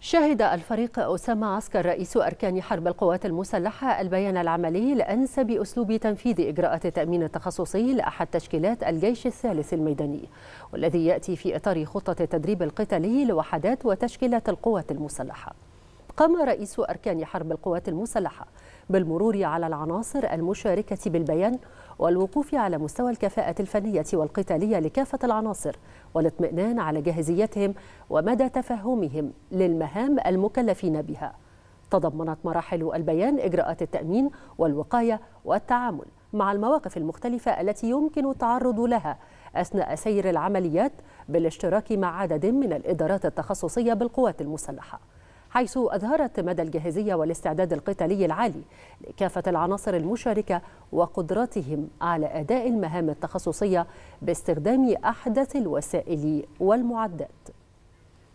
شهد الفريق أسامة عسكر رئيس أركان حرب القوات المسلحة البيان العملي لأنسب أسلوب تنفيذ إجراءات التأمين التخصصي لأحد تشكيلات الجيش الثالث الميداني والذي يأتي في إطار خطة التدريب القتالي لوحدات وتشكيلات القوات المسلحة قام رئيس أركان حرب القوات المسلحة بالمرور على العناصر المشاركة بالبيان والوقوف على مستوى الكفاءة الفنية والقتالية لكافة العناصر والاطمئنان على جاهزيتهم ومدى تفهمهم للمهام المكلفين بها. تضمنت مراحل البيان إجراءات التأمين والوقاية والتعامل مع المواقف المختلفة التي يمكن التعرض لها أثناء سير العمليات بالاشتراك مع عدد من الإدارات التخصصية بالقوات المسلحة. حيث أظهرت مدى الجاهزية والاستعداد القتالي العالي لكافة العناصر المشاركة وقدراتهم على أداء المهام التخصصية باستخدام أحدث الوسائل والمعدات